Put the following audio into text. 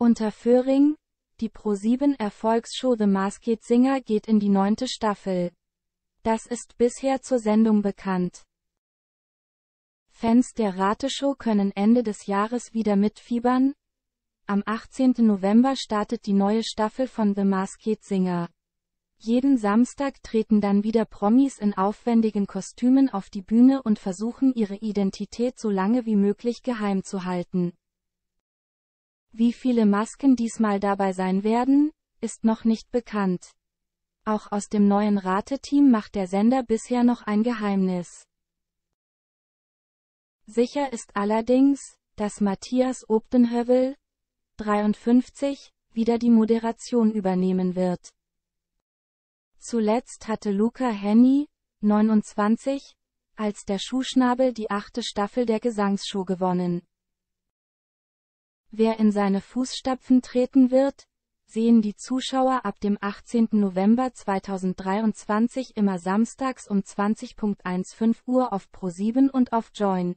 Unter Föhring, die Pro7 erfolgsshow The Masked Singer geht in die neunte Staffel. Das ist bisher zur Sendung bekannt. Fans der Rateshow können Ende des Jahres wieder mitfiebern. Am 18. November startet die neue Staffel von The Masked Singer. Jeden Samstag treten dann wieder Promis in aufwendigen Kostümen auf die Bühne und versuchen ihre Identität so lange wie möglich geheim zu halten. Wie viele Masken diesmal dabei sein werden, ist noch nicht bekannt. Auch aus dem neuen Rateteam macht der Sender bisher noch ein Geheimnis. Sicher ist allerdings, dass Matthias Obdenhövel, 53, wieder die Moderation übernehmen wird. Zuletzt hatte Luca Henny, 29, als der Schuhschnabel die achte Staffel der Gesangsshow gewonnen. Wer in seine Fußstapfen treten wird, sehen die Zuschauer ab dem 18. November 2023 immer samstags um 20.15 Uhr auf Pro7 und auf Join.